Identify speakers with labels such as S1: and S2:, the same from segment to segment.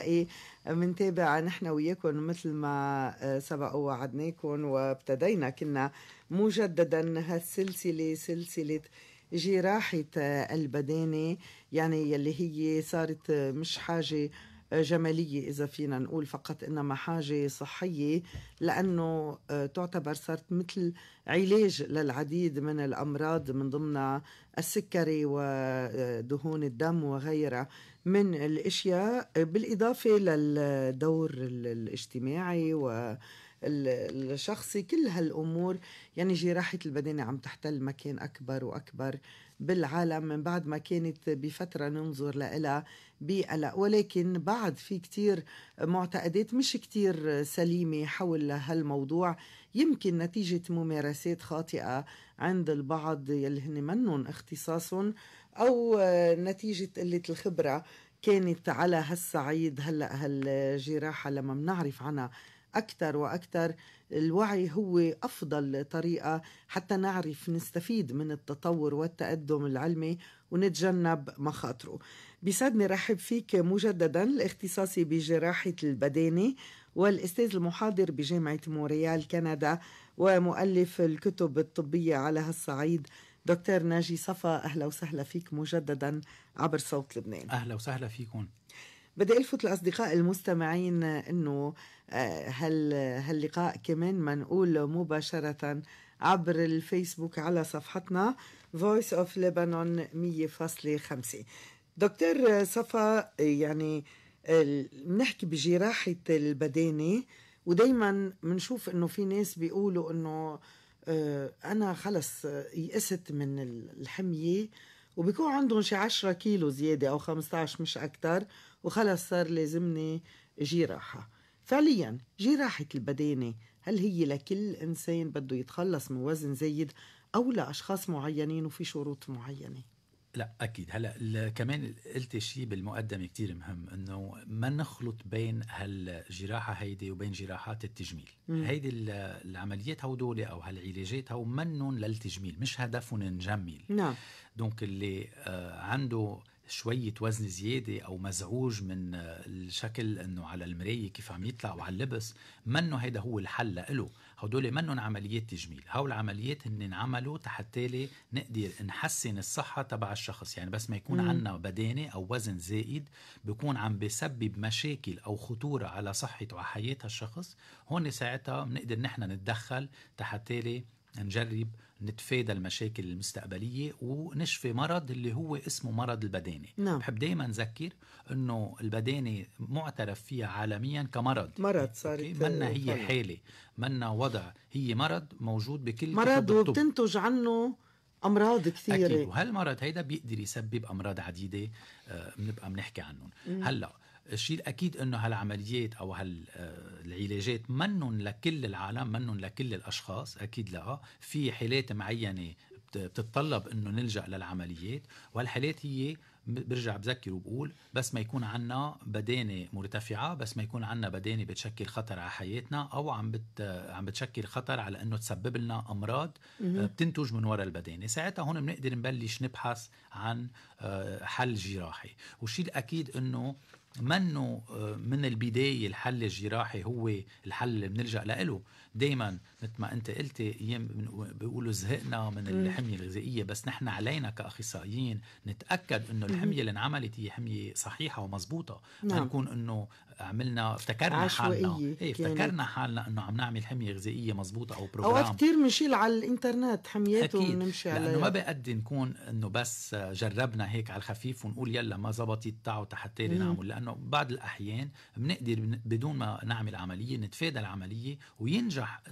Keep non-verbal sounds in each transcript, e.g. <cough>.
S1: ايه منتابع نحن وياكم مثل ما آه، سبق ووعدناكم وابتدينا كنا مجددا هالسلسله سلسله جراحه آه، البدانه يعني يلي هي صارت آه، مش حاجه جماليه اذا فينا نقول فقط انما حاجه صحيه لانه تعتبر صارت مثل علاج للعديد من الامراض من ضمنها السكري ودهون الدم وغيرها من الاشياء بالاضافه للدور الاجتماعي و الشخصي كل هالامور يعني جراحه البدنه عم تحتل مكان اكبر واكبر بالعالم من بعد ما كانت بفتره ننظر لها بقلق ولكن بعد في كتير معتقدات مش كتير سليمه حول هالموضوع يمكن نتيجه ممارسات خاطئه عند البعض يلي هن منن اختصاصهم او نتيجه قله الخبره كانت على هالصعيد هلا هالجراحه لما بنعرف عنها اكثر واكثر الوعي هو افضل طريقه حتى نعرف نستفيد من التطور والتقدم العلمي ونتجنب مخاطره. بيسعدني رحب فيك مجددا الاختصاصي بجراحه البدانه والاستاذ المحاضر بجامعه موريال كندا ومؤلف الكتب الطبيه على هالصعيد دكتور ناجي صفا أهلا وسهلا فيك مجددا عبر صوت لبنان
S2: أهلا وسهلا فيكم
S1: بدي الفت الاصدقاء المستمعين انه آه، هال هاللقاء كمان منقول مباشره عبر الفيسبوك على صفحتنا Voice of Lebanon 100.5 دكتور صفا يعني بنحكي بجراحة البدانة ودايما بنشوف انه في ناس بيقولوا انه آه، انا خلص آه، يئست من الحميه وبكون عندهم شي 10 كيلو زياده او 15 مش اكثر وخلص صار لازمني جراحه فعليا جراحه البدانه هل هي لكل انسان بده يتخلص من وزن زايد او لاشخاص معينين وفي شروط معينه
S2: لا اكيد هلا كمان قلت شيء بالمقدمه كتير مهم انه ما نخلط بين هالجراحه هيدي وبين جراحات التجميل مم. هيدي العمليات هدول او هالعلاجات هو منن للتجميل مش هدفهم نجمل نعم دونك اللي آه، عنده شوية وزن زيادة أو مزعوج من آه، الشكل أنه على المراية كيف عم يطلع وعلى اللبس منه هيدا هو الحل له هدول منن عمليات تجميل هول العمليات هن انعملوا تحت نقدر نحسن الصحه تبع الشخص يعني بس ما يكون عندنا بدانه او وزن زائد بيكون عم بسبب مشاكل او خطوره على صحه وحياه الشخص هون ساعتها بنقدر نحن نتدخل تحت نجرب نتفادى المشاكل المستقبلية ونشفي مرض اللي هو اسمه مرض البدانة نعم. بحب دايما نذكر انه البدانة معترف فيها عالميا كمرض
S1: مرض صارت منا هي طيب. حالة
S2: منا وضع هي مرض موجود بكل مرض وبتنتج
S1: عنه امراض كثيره اكيد
S2: وهالمرض هيدا بيقدر يسبب امراض عديده آه، بنبقى بنحكي عنهم هلا الشيء الاكيد انه هالعمليات او هالعلاجات منن لكل العالم منن لكل الاشخاص اكيد لا في حالات معينه بتتطلب انه نلجا للعمليات وهالحالات هي برجع بذكر وبقول بس ما يكون عنا بدانة مرتفعة بس ما يكون عنا بدانة بتشكل خطر على حياتنا أو عم بت عم بتشكل خطر على أنه تسبب لنا أمراض آه، بتنتج من وراء البدانة ساعتها هون بنقدر نبلش نبحث عن آه، حل جراحي والشيء الأكيد أنه منه آه، من البداية الحل الجراحي هو الحل اللي بنلجأ لإله دايما مثل ما انت قلتي ايام بيقولوا زهقنا من الحميه الغذائيه بس نحن علينا كاخصائيين نتاكد انه الحميه اللي انعملت هي حميه صحيحه ومزبوطة نعم. ما نكون انه عملنا افتكرنا حالنا ايه افتكرنا حالنا انه عم نعمل حميه غذائيه مزبوطة او بروجرام اوقات كثير
S1: بنشيل على الانترنت حمياته ونمشي عليها لانه ما
S2: بقدر نكون انه بس جربنا هيك على الخفيف ونقول يلا ما زبطت تعوا حتى نعمل لانه بعض الاحيان بنقدر بدون ما نعمل عمليه نتفادى العمليه وينجح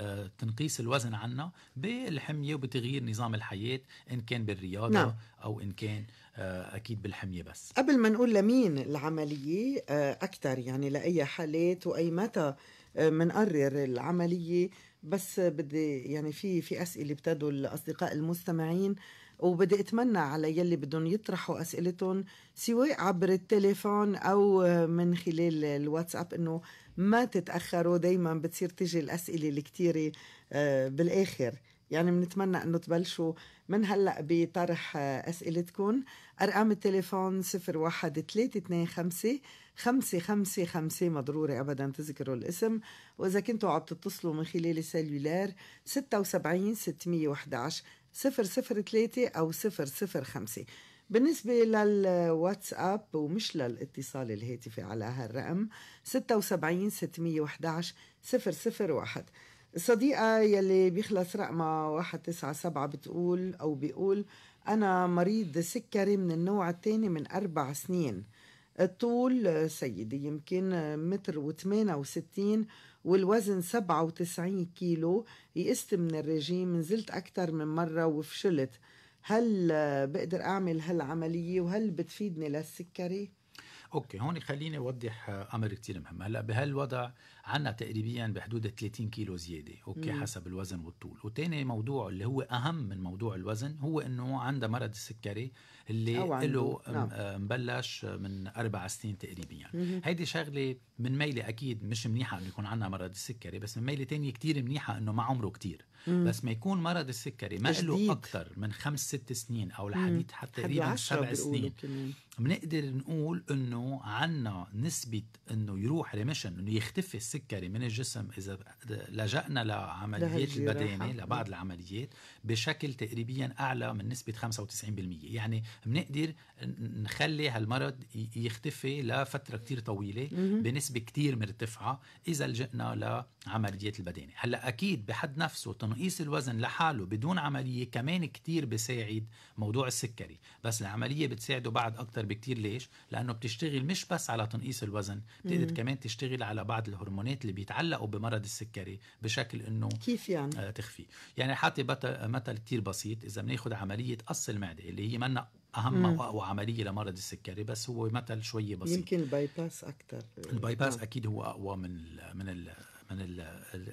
S2: آه، تنقيس الوزن عنا بالحميه وبتغيير نظام الحياه ان كان بالرياضه نعم. او ان كان آه، اكيد بالحميه بس
S1: قبل ما نقول لمين العمليه آه، اكثر يعني لاي حالات واي متى آه، منقرر العمليه بس بدي يعني في في اسئله ابتدوا الاصدقاء المستمعين وبدي اتمنى على يلي بدهم يطرحوا اسئلتهم سواء عبر التليفون او من خلال الواتساب انه ما تتاخروا دائما بتصير تجي الاسئله الكتيره بالاخر يعني بنتمنى انه تبلشوا من هلا بطرح آه، اسئلتكم ارقام التليفون 01 325 555 مضرورة ابدا تذكروا الاسم واذا كنتوا عم تتصلوا من خلال السلولار 76 611 003 او 005 بالنسبة للواتساب ومش للاتصال الهاتفي على هالرقم 76 611 001 الصديقة يلي بيخلص رقمها واحد تسعة سبعة بتقول أو بيقول أنا مريض سكري من النوع الثاني من أربع سنين الطول سيدي يمكن متر وثمانة وستين والوزن سبعة وتسعين كيلو يئست من الرجيم نزلت أكثر من مرة وفشلت هل بقدر أعمل هالعملية وهل بتفيدني للسكري؟
S2: اوكي هون خليني اوضح امر كثير مهم هلا بهالوضع عندنا تقريبا بحدود 30 كيلو زياده اوكي مم. حسب الوزن والطول وثاني موضوع اللي هو اهم من موضوع الوزن هو انه عندها مرض السكري اللي له نعم. آه، مبلش من اربع سنين تقريبا هيدي شغله من ميلة اكيد مش منيحه انه يكون عندنا مرض السكري بس من ميلة تانية كثير منيحه انه ما عمره كثير بس ما يكون مرض السكري ما له اكثر من خمس ست سنين او لحديت حتى تقريبا سبع سنين بنقدر نقول انه عنا نسبه انه يروح ريميشن انه يختفي السكري من الجسم اذا لجأنا لعمليات البدانه لبعض العمليات بشكل تقريبيا اعلى من نسبه 95% يعني بنقدر نخلي هالمرض يختفي لفتره كتير طويله بنسبه كتير مرتفعه اذا لجأنا لعمليات البدانه هلا اكيد بحد نفسه تنقيص الوزن لحاله بدون عمليه كمان كتير بساعد موضوع السكري بس العمليه بتساعده بعد اكثر بكتير ليش؟ لأنه بتشتغل مش بس على تنقيص الوزن بتقدر كمان تشتغل على بعض الهرمونات اللي بيتعلقوا بمرض السكري بشكل أنه كيف يعني؟ آه تخفي يعني حاطي مثل كتير بسيط إذا بناخد عملية قص المعدة اللي هي منا اهم واقوى عمليه لمرض السكري بس هو مثل شوي بسيط يمكن
S1: الباي باس اكثر الباي باس آه.
S2: اكيد هو اقوى من الـ من ال من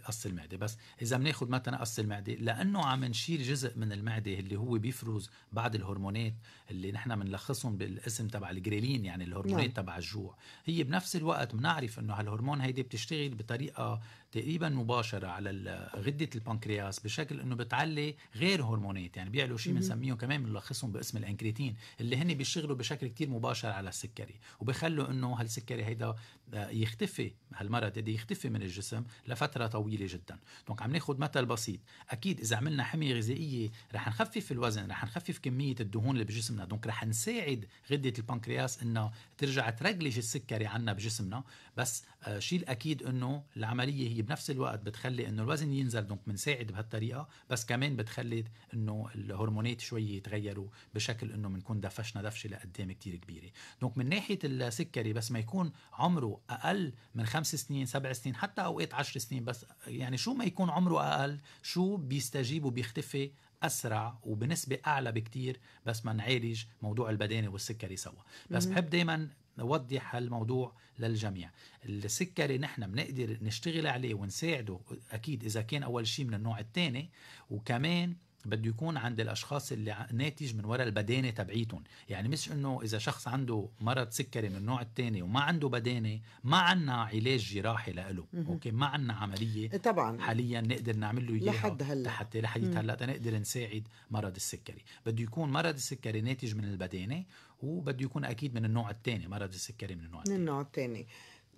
S2: قص المعده بس اذا بناخد مثلا قص المعده لانه عم نشيل جزء من المعده اللي هو بيفرز بعض الهرمونات اللي نحن بنلخصهم بالاسم تبع الجريلين يعني الهرمونات نعم. تبع الجوع هي بنفس الوقت بنعرف انه هالهرمون هيدي بتشتغل بطريقه تقريبا مباشره على غده البنكرياس بشكل انه بتعلي غير هرمونات يعني بيعلوا شيء بنسميهم كمان بنلخصهم باسم الانكريتين اللي هن بيشتغلوا بشكل كتير مباشر على السكري وبخلوا انه هالسكري هيدا آه، يختفي هالمرض اللي يختفي من الجسم لفتره طويله جدا دونك عم ناخذ مثل بسيط اكيد اذا عملنا حميه غذائيه رح نخفف الوزن رح نخفف كميه الدهون اللي بجسمنا دونك رح نساعد غده البنكرياس انه ترجع ترجلج السكري عنا بجسمنا بس الشيء آه، الاكيد انه العمليه هي بنفس الوقت بتخلي انه الوزن ينزل دونك بنساعد بهالطريقه بس كمان بتخلي انه الهرمونات شوي يتغيروا بشكل انه بنكون دفشنا دفشه لقدام كتير كبيره دونك من ناحيه السكري بس ما يكون عمره اقل من خمس سنين سبع سنين حتى اوقات عشر سنين بس يعني شو ما يكون عمره اقل شو بيستجيب وبيختفي اسرع وبنسبه اعلى بكتير بس ما نعالج موضوع البدانه والسكري سوا بس بحب دائما نوضح هالموضوع للجميع السكه اللي نحن بنقدر نشتغل عليه ونساعده اكيد اذا كان اول شيء من النوع الثاني وكمان بده يكون عند الاشخاص اللي ناتج من وراء البدانه تبعيتهم يعني مش انه اذا شخص عنده مرض سكري من النوع الثاني وما عنده بدانه ما عنا علاج جراحي له اوكي ما عنا عمليه إيه، طبعا حاليا نقدر نعمل له اياها لحد هلا لحتى لحد هلا نقدر نساعد مرض السكري بده يكون مرض السكري ناتج من البدانه وبده يكون اكيد من النوع الثاني مرض السكري من النوع
S1: الثاني من النوع الثاني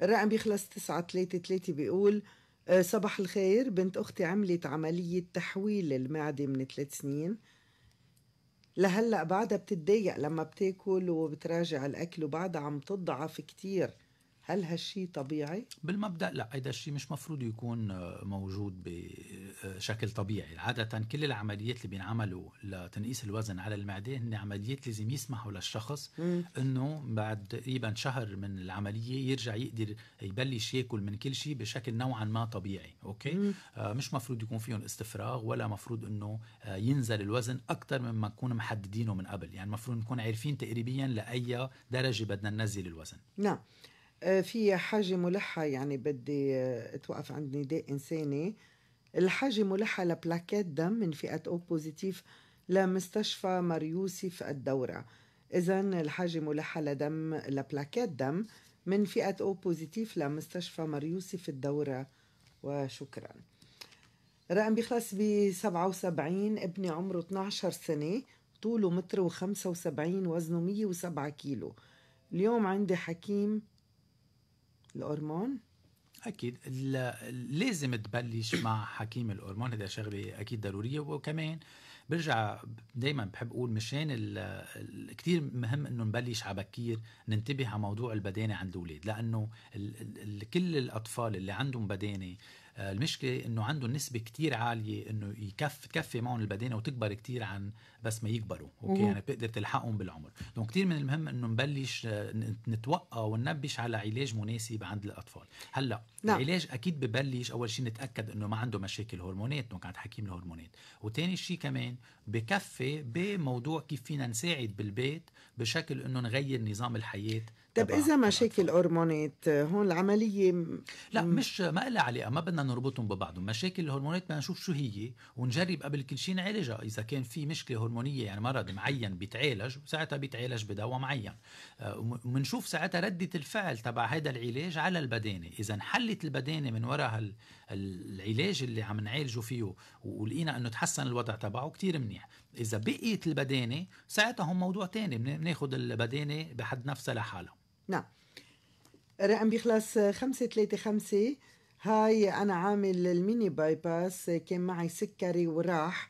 S1: الرقم بيخلص 933 بيقول آه، صباح الخير بنت أختي عملت عملية تحويل المعدة من ثلاث سنين لهلأ بعدها بتتضايق لما بتاكل وبتراجع الأكل وبعدها عم تضعف كتير هل هالشي طبيعي؟
S2: بالمبدا لا هيدا الشيء مش مفروض يكون آه، موجود بشكل آه، طبيعي عاده كل العمليات اللي بينعملوا لتنقيس الوزن على المعده هن عمليات لازم يسمحوا للشخص انه بعد تقريبا شهر من العمليه يرجع يقدر يبلش ياكل من كل شيء بشكل نوعا ما طبيعي اوكي آه مش مفروض يكون فيهم استفراغ ولا مفروض انه آه ينزل الوزن اكثر مما نكون محددينه من قبل يعني مفروض نكون عارفين تقريبا لاي درجه بدنا ننزل الوزن
S1: نعم آه، في حاجة ملحة يعني بدي آه، توقف عند نداء إنساني الحاجة ملحة لبلاكات دم من فئة أو بوزيتيف لمستشفى مريوسف الدورة إذا الحاجة ملحة لدم لبلاكات دم من فئة أو بوزيتيف لمستشفى مريوسف الدورة وشكرا رقم بيخلص ب 77 ابني عمره 12 سنة طوله متر و75 وزنه 107 كيلو اليوم عندي حكيم الهرمون
S2: اكيد لازم تبلش مع حكيم الهرمون هذا شغله اكيد ضروريه وكمان برجع دائما بحب اقول مشان كثير مهم انه نبلش على بكير ننتبه على موضوع البدانه عند الاولاد لانه كل الاطفال اللي عندهم بدانه آه، المشكله انه عندهم نسبه كثير عاليه انه يكف تكفي معهم البدانه وتكبر كثير عن بس ما يكبروا اوكي يعني بتقدر تلحقهم بالعمر دونك كثير من المهم انه نبلش آه، نتوقع وننبش على علاج مناسب عند الاطفال هلا نعم. العلاج اكيد ببلش اول شيء نتاكد انه ما عنده مشاكل هرمونات دونك عند حكيم الهرمونات وثاني شيء كمان بكفي بموضوع كيف فينا نساعد بالبيت بشكل انه نغير نظام الحياه
S1: طب اذا مشاكل هرمونات آه، هون العمليه م...
S2: لا مش ما لها علاقه ما بدنا نربطهم ببعضهم مشاكل الهرمونات بدنا نشوف شو هي ونجرب قبل كل شيء نعالجها اذا كان في مشكله هرمونيه يعني مرض معين بيتعالج وساعتها بيتعالج بدواء معين آه، وبنشوف ساعتها رده الفعل تبع هذا العلاج على البدانه اذا انحلت البدانه من وراء العلاج اللي عم نعالجه فيه ولقينا انه تحسن الوضع تبعه كتير منيح اذا بقيت البدانه ساعتها هم موضوع تاني بناخذ البدانه بحد نفسها لحالها
S1: نعم رقم بيخلص خمسة ثلاثة خمسة هاي أنا عامل الميني باي باس كان معي سكري وراح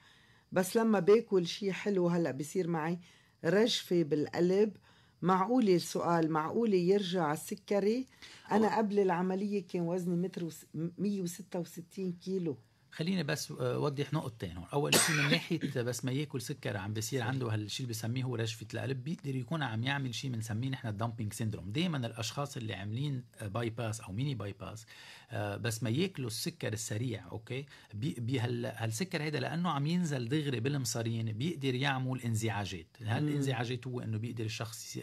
S1: بس لما باكل شي حلو هلا بصير معي رجفه بالقلب معقولة السؤال معقولة يرجع السكري أنا قبل العملية كان وزني متر و... 166 كيلو
S2: خليني بس آه، اوضح نقطتين هون اول شيء من ناحيه بس ما ياكل سكر عم بيصير عنده هالشيء اللي بسميه هو رشفه القلب بيقدر يكون عم يعمل شيء بنسميه نحن الدامبينج سيندروم دائما الاشخاص اللي عاملين باي آه، باس او ميني باي باس بس ما ياكلوا السكر السريع اوكي بهالسكر هذا هيدا لانه عم ينزل دغري بالمصارين بيقدر يعمل انزعاجات هالانزعاجات هو انه بيقدر الشخص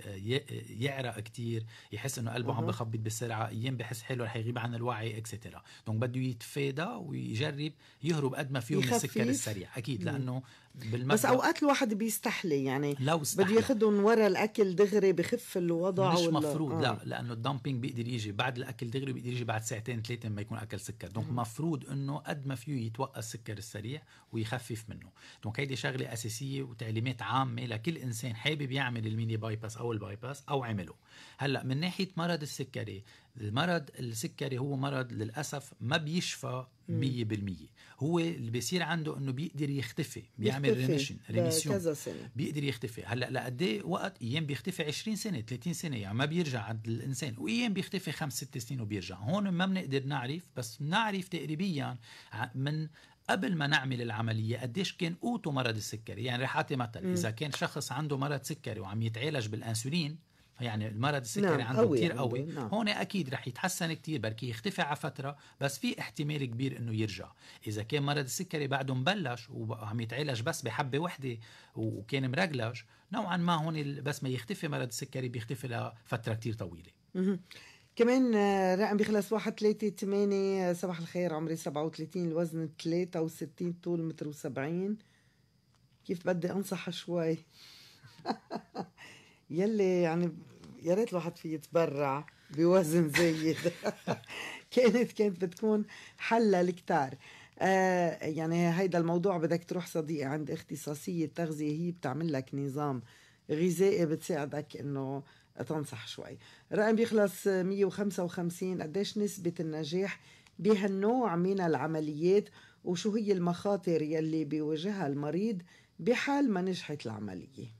S2: يعرق كثير يحس انه قلبه عم بخبط بسرعه ايام بحس حاله رح يغيب عن الوعي اكسترا دونك بده يتفادى ويجرب يهرب قد ما فيه من السكر السريع اكيد لانه بس اوقات
S1: الواحد بيستحلي يعني لو بده ياخذهم ورا الاكل دغري بخف الوضع مش ولا مفروض آه. لا
S2: لانه الدامبينج بيقدر يجي بعد الاكل دغري بيقدر يجي بعد ساعتين ثلاثه ما يكون اكل سكر دونك مفروض انه قد ما فيه يتوقع السكر السريع ويخفف منه دونك هيدي شغله اساسيه وتعليمات عامه لكل انسان حابب يعمل الميني بايباس او البايباس او عمله هلا من ناحيه مرض السكري المرض السكري هو مرض للأسف ما بيشفى 100% هو اللي بيصير عنده انه بيقدر يختفي بيعمل ريميشن ريميسيون بيقدر يختفي هلا لقد ايه وقت ايام بيختفي 20 سنه 30 سنه يعني ما بيرجع عند الانسان وايام بيختفي خمس ست سنين وبيرجع هون ما بنقدر نعرف بس بنعرف تقريبيا من قبل ما نعمل العملية قديش كان قوته مرض السكري يعني رح أعطي مثل إذا كان شخص عنده مرض سكري وعم يتعالج بالأنسولين يعني المرض السكري نعم عنده قوي كتير قوي نعم. هون اكيد رح يتحسن كتير بركي يختفي على فتره بس في احتمال كبير انه يرجع اذا كان مرض السكري بعده مبلش وعم يتعالج بس بحبه وحده وكان مرقلش نوعا ما هون بس ما يختفي مرض السكري بيختفي لفتره كتير طويله
S1: كمان آه، رقم بيخلص 1 3 8 صباح الخير عمري 37 الوزن 63 طول متر و70 كيف بدي انصح شوي <laughs> يلي يعني يا ريت الواحد فيه يتبرع بوزن زايد <laughs> كانت كانت بتكون حلة الكتار آه يعني هيدا الموضوع بدك تروح صديقي عند اختصاصية تغذية هي بتعمل لك نظام غذائي بتساعدك انه تنصح شوي رقم بيخلص 155 قديش نسبة النجاح بهالنوع من العمليات وشو هي المخاطر يلي بيواجهها المريض بحال ما نجحت العمليه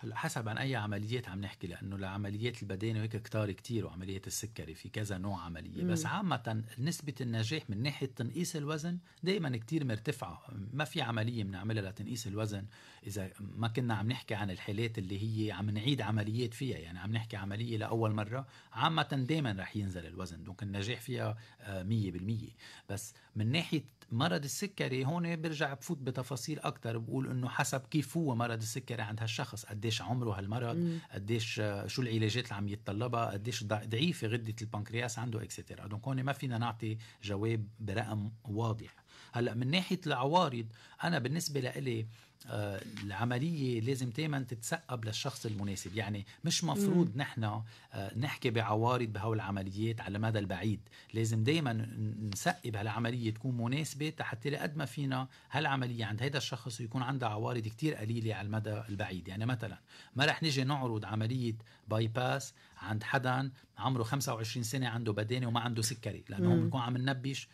S2: هلا حسب عن اي عمليات عم نحكي لانه لعمليات البدانه وهيك كتار كتير وعمليات السكري في كذا نوع عمليه مم. بس عامه نسبه النجاح من ناحيه تنقيس الوزن دائما كتير مرتفعه ما في عمليه بنعملها لتنقيس الوزن اذا ما كنا عم نحكي عن الحالات اللي هي عم نعيد عمليات فيها يعني عم نحكي عمليه لاول مره عامه دائما رح ينزل الوزن دونك النجاح فيها 100% آه، بس من ناحيه مرض السكري هون برجع بفوت بتفاصيل اكثر بقول انه حسب كيف هو مرض السكري عند هالشخص قد قديش عمره هالمرض قديش آه، شو العلاجات اللي عم يتطلبها قديش ضعيفه غده البنكرياس عنده اكسترا دونك هون ما فينا نعطي جواب برقم واضح هلا من ناحيه العوارض انا بالنسبه لإلي آه، العملية لازم دائما تتسقب للشخص المناسب يعني مش مفروض مم. نحن آه، نحكي بعوارض بهول العمليات على المدى البعيد لازم دائما نسقب هالعملية تكون مناسبة حتى قد ما فينا هالعملية عند هذا الشخص يكون عندها عوارض كتير قليلة على المدى البعيد يعني مثلا ما رح نجي نعرض عملية باي باس عند حدا عمره 25 سنه عنده بدانه وما عنده سكري لانه هون بنكون عم ننبش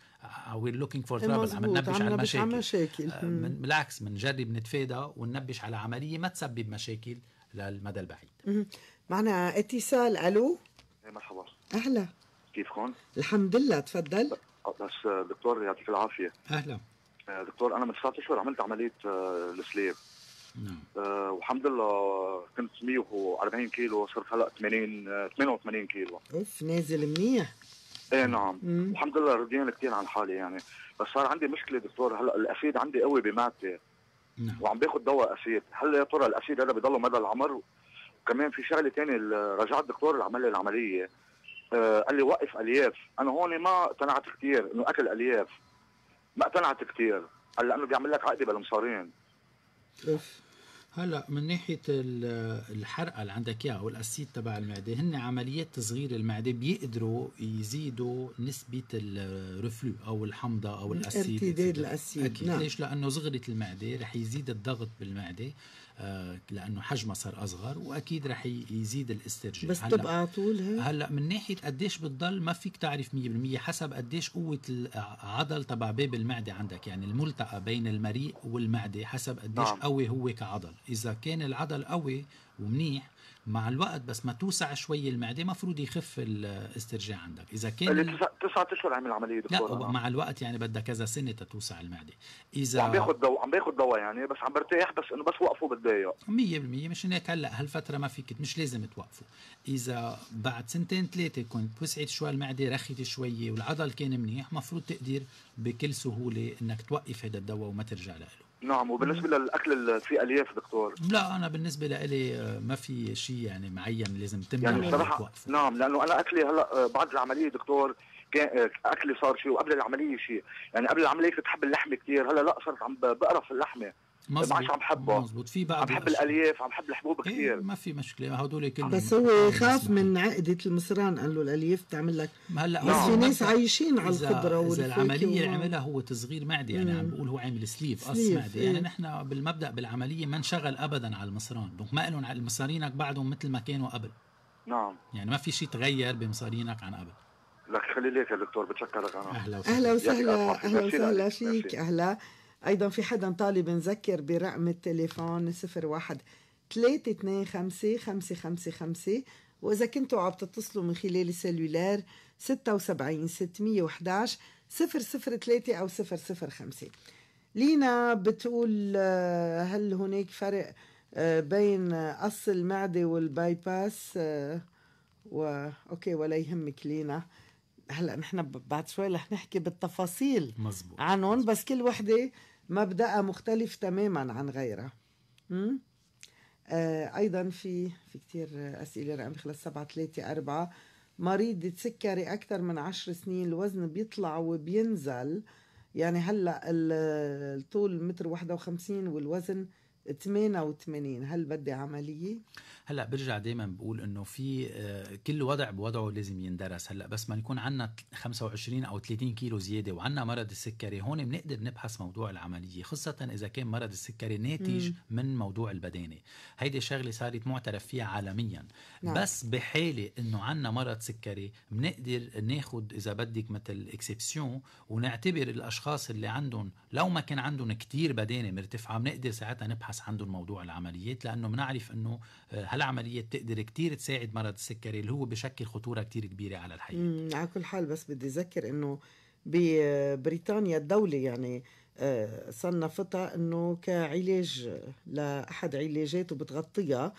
S2: وي لوكينج فور ترابل عم ننبش على المشاكل على
S1: مشاكل. آه، من
S2: بالعكس بنجرب نتفادى وننبش على عمليه ما تسبب مشاكل للمدى البعيد
S1: معنا اتصال الو إيه، مرحبا اهلا كيفكم؟ الحمد لله تفضل
S3: آه، بس آه، دكتور يعطيك العافيه اهلا دكتور انا من 19 شهور عملت عمليه السليب نعم آه والحمد لله كنت 140 كيلو صرت هلا 80 آه 88 كيلو
S1: اوف نازل منيح ايه نعم مم.
S3: والحمد لله رضيان كثير عن حالي يعني بس صار عندي مشكله دكتور هلا الاسيد عندي قوي بمعدتي نعم. وعم باخذ دواء اسيد هل يا ترى الاسيد هذا بضله مدى العمر وكمان في شغله ثانيه رجعت الدكتور عمل لي العمليه آه قال لي وقف الياف انا هون ما اقتنعت كثير انه اكل الياف ما اقتنعت كثير قال لانه بيعمل لك عقده بالمصارين
S2: هلا من ناحيه الحرقه اللي عندك اياها والاسيد تبع المعده هن عمليات تصغير المعده بيقدروا يزيدوا نسبه الرفلو او الحمضه او الاسيد ارتداد
S1: الاسيد اكيد نعم. ليش
S2: لانه صغرت المعده رح يزيد الضغط بالمعده آه، لانه حجمها صار اصغر واكيد رح يزيد الاسترجاع بس هلأ تبقى هيك هلا من ناحيه قديش بتضل ما فيك تعرف 100% حسب قديش قوه العضل تبع باب المعده عندك يعني الملتقى بين المريء والمعده حسب قديش نعم. قوي هو كعضل اذا كان العضل قوي ومنيح مع الوقت بس ما توسع شوي المعده مفروض يخف الاسترجاع عندك اذا كان
S3: تسعة اشهر عمل عمليه
S2: دكتور لا مع الوقت يعني بدها كذا سنه تتوسع المعده اذا عم باخذ
S3: دواء عم باخذ دواء يعني بس عم برتاح بس انه بس وقفه بتضايق 100%
S2: مش هيك هلا هالفتره ما فيك مش لازم توقفه اذا بعد سنتين ثلاثه كنت وسعت شوي المعده رخيت شوي والعضل كان منيح مفروض تقدر بكل سهوله انك توقف هذا الدواء وما ترجع له
S3: نعم وبالنسبه للاكل في الياف دكتور
S2: لا انا بالنسبه لي آه، ما في شيء يعني معين لازم تمنع يعني بصراحه
S3: نعم لانه انا اكلي هلا آه، بعد العمليه دكتور آه، اكلي صار شيء وقبل العمليه شيء يعني قبل العمليه كنت احب اللحمه كثير هلا لا صرت عم بقرف اللحمه مزبوط عم حبه مزبوط في بعض عم بحب الالياف عم بحب الحبوب كثير
S2: إيه ما في مشكله هدول كلهم بس هو
S1: خاف من عقده المصران قال له الالياف بتعمل لك هلا بس في ناس عايشين على الخضره اذا العمليه اللي عملها
S2: هو تصغير معده يعني عم بقول هو عامل سليف قص معده يعني إيه. نحن بالمبدا بالعمليه ما انشغل ابدا على المصران ما لهم مصارينك بعدهم مثل ما كانوا قبل نعم يعني ما في شيء تغير بمصارينك عن قبل
S3: لك خلي ليك يا دكتور بتشكرك انا اهلا وسهلا اهلا وسهلا اهلا وسهلا
S1: فيك اهلا أيضا في حدا طالب نذكر برقم التليفون 01 325 وإذا كنتوا عم تتصلوا من خلال السلولار 76 611 003 أو 005 لينا بتقول آه، هل هناك فرق آه، بين قص آه، المعدة والباي باس و... أوكي ولا يهمك لينا هلا نحن بعد شوي رح نحكي بالتفاصيل مزبوط. عنهم بس كل وحده مبدأ مختلف تماما عن غيره م? آه أيضا في في كتير أسئلة رقم بخلص سبعة ثلاثة أربعة مريض سكري أكثر من عشر سنين الوزن بيطلع وبينزل يعني هلا الطول متر واحد وخمسين والوزن 88 هل بدي عمليه
S2: هلا برجع دائما بقول انه في آه، كل وضع بوضعه لازم يندرس هلا بس ما يكون عندنا 25 او 30 كيلو زياده وعندنا مرض السكري هون بنقدر نبحث موضوع العمليه خاصه اذا كان مرض السكري ناتج مم. من موضوع البدانه هيدي شغله صارت معترف فيها عالميا نعم. بس بحاله انه عندنا مرض سكري بنقدر ناخذ اذا بدك مثل اكسبسيون ونعتبر الاشخاص اللي عندهم لو ما كان عندهم كثير بدانه مرتفعه بنقدر ساعتها نبحث البحث عنده الموضوع العمليات لانه بنعرف انه آه، هالعمليات تقدر كتير تساعد مرض السكري اللي هو بشكل خطوره كتير كبيره على
S1: الحياه على كل حال بس بدي اذكر انه ببريطانيا آه، الدوله يعني آه، صنفتها انه كعلاج لاحد علاجات وبتغطيها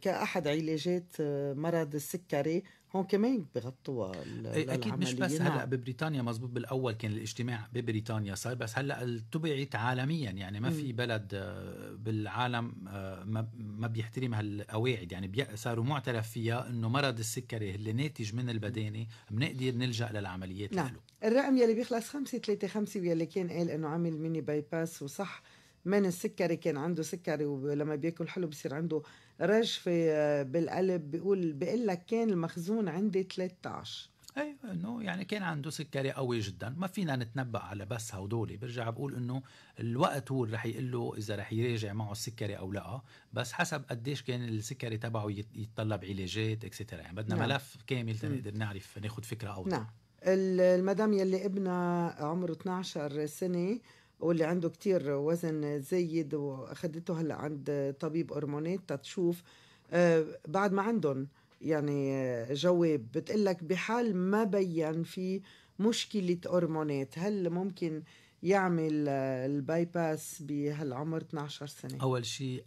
S1: كاحد علاجات مرض السكري هون كمان بغطوا إيه، اكيد مش بس هلا
S2: ببريطانيا مزبوط بالاول كان الاجتماع ببريطانيا صار بس هلا تبعت عالميا يعني ما في بلد آه، بالعالم آه، ما بيحترم هالقواعد يعني صاروا معترف فيها انه مرض السكري اللي ناتج من البدانه بنقدر نلجا للعمليات نعم
S1: له. الرقم يلي بيخلص 535 ويلي كان قال انه عمل ميني باي باس وصح من السكري كان عنده سكري ولما بياكل حلو بصير عنده رجفه آه، بالقلب بيقول بيقول لك كان المخزون عندي 13
S2: ايوه انه يعني كان عنده سكري قوي جدا ما فينا نتنبأ على بس هدول برجع بقول انه الوقت هو اللي رح يقول له اذا رح يراجع معه السكري او لا بس حسب قديش كان السكري تبعه يتطلب علاجات اكسترا يعني بدنا نعم. ملف كامل تنقدر نعرف ناخذ فكره
S1: او نعم المدام يلي ابنها عمره 12 سنه واللي عنده كتير وزن زايد واخدته هلا عند طبيب هرمونات تتشوف آه، بعد ما عندهم يعني آه، جواب بتقلك بحال ما بين في مشكلة هرمونات هل ممكن يعمل آه، الباي باس بهالعمر 12 سنة؟ أول
S2: شيء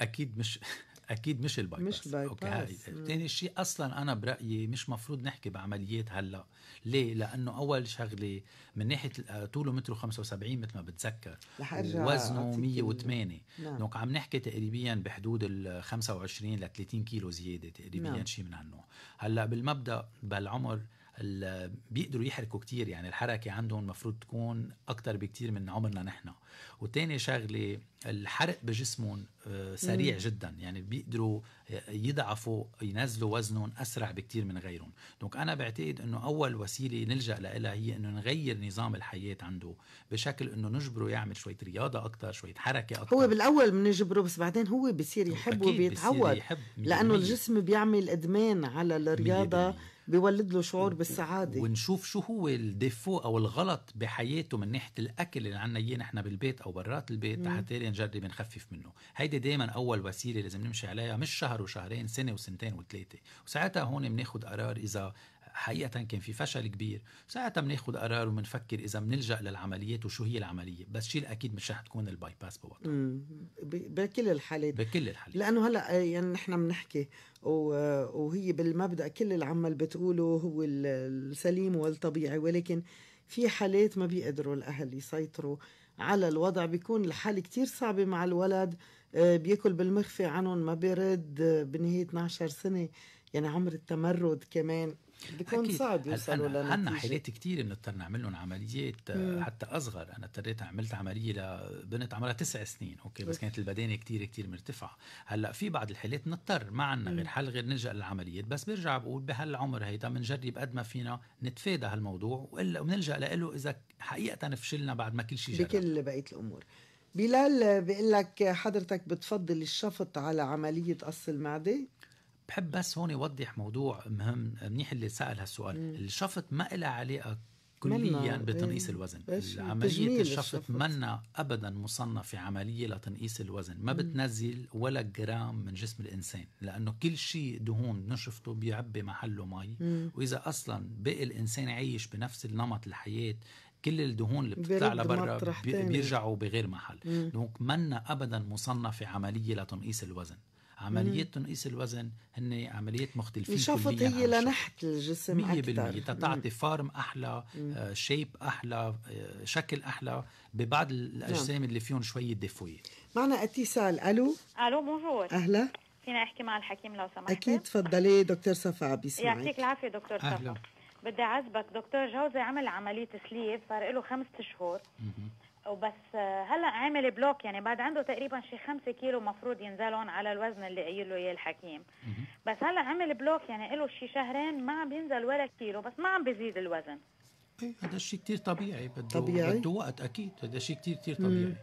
S2: أكيد مش اكيد مش الباي مش باس اوكي هاي ثاني شيء اصلا انا برايي مش مفروض نحكي بعمليات هلا ليه لانه اول شغله من ناحيه آه، طوله متر 75 مثل ما بتذكر
S1: وزنه 108
S2: نعم. دونك عم نحكي تقريبا بحدود ال 25 ل 30 كيلو زياده تقريبا نعم. شيء من هالنوع هلا بالمبدا بالعمر بيقدروا يحركوا كتير يعني الحركة عندهم المفروض تكون أكتر بكتير من عمرنا نحن وتاني شغلة الحرق بجسمهم آه، سريع جدا يعني بيقدروا يضعفوا ينزلوا وزنهم أسرع بكتير من غيرهم دونك أنا بعتقد أنه أول وسيلة نلجأ لها هي أنه نغير نظام الحياة عنده بشكل أنه نجبره يعمل شوية رياضة أكتر شوية حركة أكتر
S1: هو بالأول بنجبره بس بعدين هو بيصير يحب وبيتعود يحب
S2: لأنه الجسم
S1: بيعمل إدمان على الرياضة بيولد له شعور بالسعاده
S2: ونشوف شو هو الديفو او الغلط بحياته من ناحيه الاكل اللي عندنا اياه نحن بالبيت او برات البيت حتى نجرب نخفف منه هيدي دائما اول وسيله لازم نمشي عليها مش شهر وشهرين سنه وسنتين وثلاثه وساعتها هون بناخذ قرار اذا حقيقة كان في فشل كبير ساعتها بناخد قرار وبنفكر إذا بنلجأ للعمليات وشو هي العملية بس شيء أكيد مش رح تكون الباي باس
S1: بوقتها بكل الحالات بكل الحالات لأنه هلأ آه، يعني نحن بنحكي وهي بالمبدأ كل العمل بتقوله هو السليم والطبيعي ولكن في حالات ما بيقدروا الأهل يسيطروا على الوضع بيكون الحال كتير صعبة مع الولد آه، بياكل بالمخفي عنهم ما بيرد آه، بنهاية 12 سنة يعني عمر التمرد كمان بيكون صعب يوصلوا لنتيجه عندنا حالات
S2: كثير انه اضطرنا نعمل لهم عمليات آه، مم. حتى اصغر انا اضطريت عملت عمليه لبنت عمرها تسع سنين اوكي بس كانت البدانه كثير كثير مرتفعه هلا في بعض الحالات نضطر ما عندنا غير حل غير نلجا للعمليات بس برجع بقول بهالعمر هيدا بنجرب قد ما فينا نتفادى هالموضوع والا بنلجا له اذا حقيقه فشلنا بعد ما كل شيء جرب
S1: بكل بقيه الامور بلال بيقول لك حضرتك بتفضل الشفط على عمليه قص المعده
S2: بحب بس هون اوضح موضوع مهم منيح اللي سال هالسؤال مم. الشفط ما لها علاقه كليا إيه. بتنقيص الوزن عملية الشفط منا أبدا مصنفة عملية لتنقيص الوزن ما بتنزل ولا جرام من جسم الإنسان لأنه كل شيء دهون نشفته بيعبي محله مي وإذا أصلا باقي الإنسان عايش بنفس النمط الحياة كل الدهون اللي بتطلع لبرا بيرجعوا بغير محل دونك منا أبدا مصنفة عملية لتنقيص الوزن عملية تنقيس الوزن هن عمليات مختلفه الشفط هي
S1: لنحت الجسم
S2: 100% أكثر تعطي فارم أحلى آه شيب أحلى آه شكل أحلى ببعض نعم. الأجسام
S1: اللي فيهم شوية دفوية معنا اتصال ألو ألو بونجور أهلا فينا
S3: أحكي مع الحكيم لو سمحت أكيد
S1: تفضلي دكتور صفا عم يعطيك العافية
S3: دكتور صفا بدي اعذبك دكتور جوزي عمل عملية سليب صار له خمسة شهور وبس هلا عامل بلوك يعني بعد عنده تقريبا شي خمسة كيلو مفروض ينزلهم على الوزن اللي قايل له اياه الحكيم بس هلا عامل بلوك يعني له شي شهرين ما عم بينزل ولا كيلو بس ما عم بيزيد الوزن
S2: ايه هذا الشيء كثير طبيعي بده طبيعي بده وقت اكيد هذا الشيء كثير كثير طبيعي
S1: مم.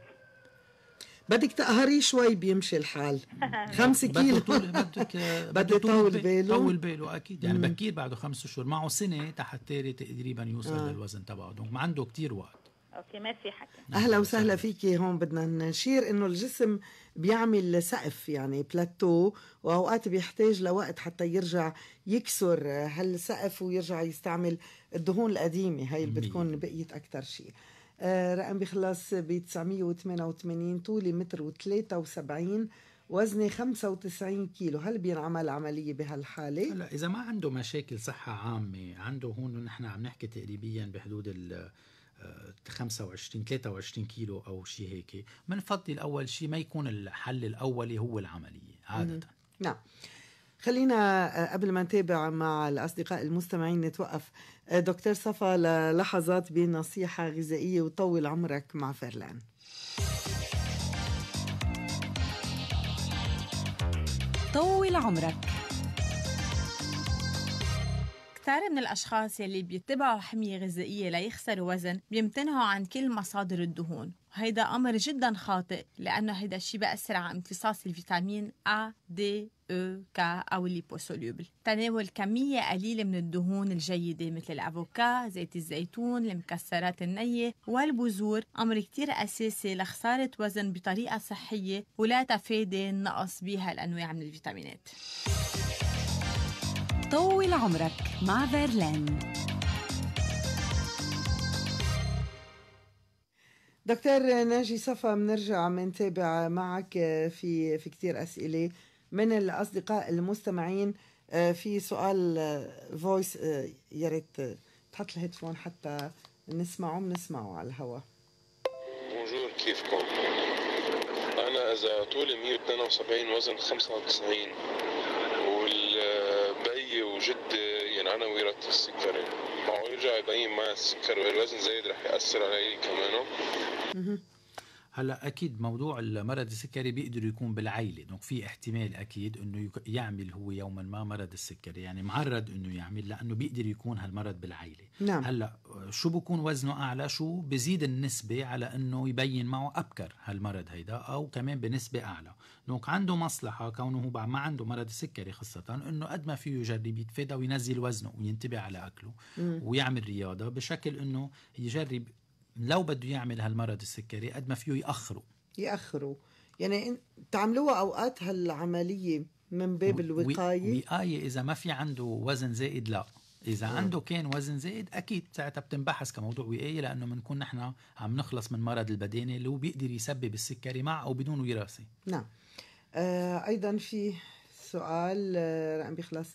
S1: بدك تقهريه شوي بيمشي الحال <laughs> خمسة كيلو بدك بده طول <laughs> باله طول باله
S2: اكيد يعني بكير بعده خمس شهور معه سنه تحت تقريبا يوصل آه. للوزن تبعه دونك ما عنده كثير وقت
S1: اوكي ميرسي حكي نعم. اهلا وسهلا فيكي هون بدنا نشير انه الجسم بيعمل سقف يعني بلاتو واوقات بيحتاج لوقت حتى يرجع يكسر هالسقف ويرجع يستعمل الدهون القديمه هي اللي بتكون بقيت اكثر شيء آه رقم بيخلص ب 988 طولي متر و73 وزني 95 كيلو هل بينعمل عمليه بهالحاله هلا اذا
S2: ما عنده مشاكل صحه عامه عنده هون نحن عم نحكي تقريبا بحدود ال 25 23 كيلو او شيء هيك بنفضل اول شيء ما يكون الحل الاولي هو العمليه عاده
S1: نعم خلينا آه، قبل ما نتابع مع الأصدقاء المستمعين نتوقف آه، دكتور صفا للحظات بنصيحة غذائية وطول عمرك مع فرلان طول عمرك
S3: كتار من الأشخاص يلي بيتبعوا حمية غذائية ليخسروا وزن بيمتنعوا عن كل مصادر الدهون وهيدا أمر جدا خاطئ لأنه هيدا الشيء بأسرع على امتصاص الفيتامين A, D, E, K او الليبوسوليوبل تناول كميه قليله من الدهون الجيده مثل الافوكا زيت الزيتون المكسرات النيه والبذور امر كتير اساسي لخساره وزن بطريقه صحيه ولا تفادي النقص بها الانواع من الفيتامينات
S1: طول عمرك مع فيرلان دكتور ناجي صفا بنرجع بنتابع معك في في كثير اسئله من الاصدقاء المستمعين آه، في سؤال فويس آه، آه، يا ريت تحط الهيدفون حتى نسمعه بنسمعه على الهواء
S3: بونجور
S2: كيفكم؟ انا اذا طولي 172 وزن 95 وجد يعني انا ويرتب السكر ما هو يرجع يبين معي السكر والوزن زايد رح ياثر علي كمان هلا اكيد موضوع المرض السكري بيقدر يكون بالعيله دونك في احتمال اكيد انه يعمل هو يوما ما مرض السكري يعني معرض انه يعمل لانه بيقدر يكون هالمرض بالعيله نعم. هلا شو بكون وزنه اعلى شو بزيد النسبه على انه يبين معه ابكر هالمرض هيدا او كمان بنسبه اعلى دونك عنده مصلحه كونه هو ما عنده مرض السكري خاصه انه قد ما فيه يجرب يتفادى وينزل وزنه وينتبه على اكله مم. ويعمل رياضه بشكل انه يجرب لو بده يعمل هالمرض السكري قد ما فيه ياخره
S1: ياخره يعني تعملوها اوقات هالعمليه من باب
S2: الوقايه وقايه اذا ما في عنده وزن زائد لا اذا م. آه. عنده كان وزن زائد اكيد ساعتها بتنبحث كموضوع وقايه لانه بنكون نحن عم نخلص من مرض البدانه اللي هو بيقدر يسبب السكري مع او بدون وراثه
S1: نعم آه ايضا في سؤال آه، رقم بيخلص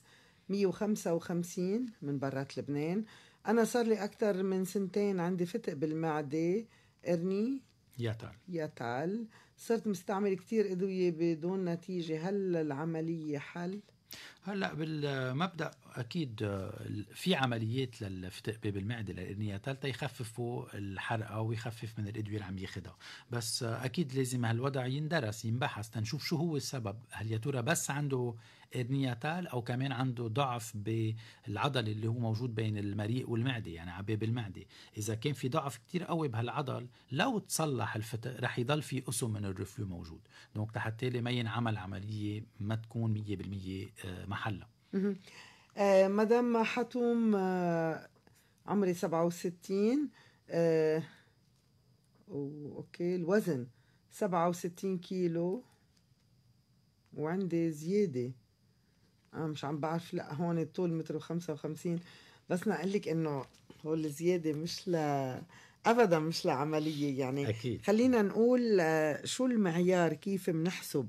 S1: 155 من برات لبنان أنا صار لي أكثر من سنتين عندي فتق بالمعدة إرني يا يتعل صرت مستعمل كتير أدوية بدون نتيجة هل العملية حل؟
S2: هلا بالمبدا اكيد آه، في عمليات للفتاء باب المعده للارنيه يخففوا الحرقه ويخفف من الادويه اللي عم ياخذها بس آه، اكيد لازم هالوضع يندرس ينبحث تنشوف شو هو السبب هل يا ترى بس عنده ارنياتال او كمان عنده ضعف بالعضل اللي هو موجود بين المريء والمعده يعني على باب المعده اذا كان في ضعف كتير قوي بهالعضل لو تصلح الفتق رح يضل في قسم من الرفلو موجود دونك حتى ما ينعمل عمليه ما تكون 100% محله
S1: آه مدام حتوم آه عمري 67 آه اوكي الوزن 67 كيلو وعندي زيادة أنا مش عم بعرف لا هون الطول متر وخمسة وخمسين بس نقول لك إنه هو الزيادة مش ل أبدا مش لعملية يعني أكيد. خلينا نقول آه، شو المعيار كيف بنحسب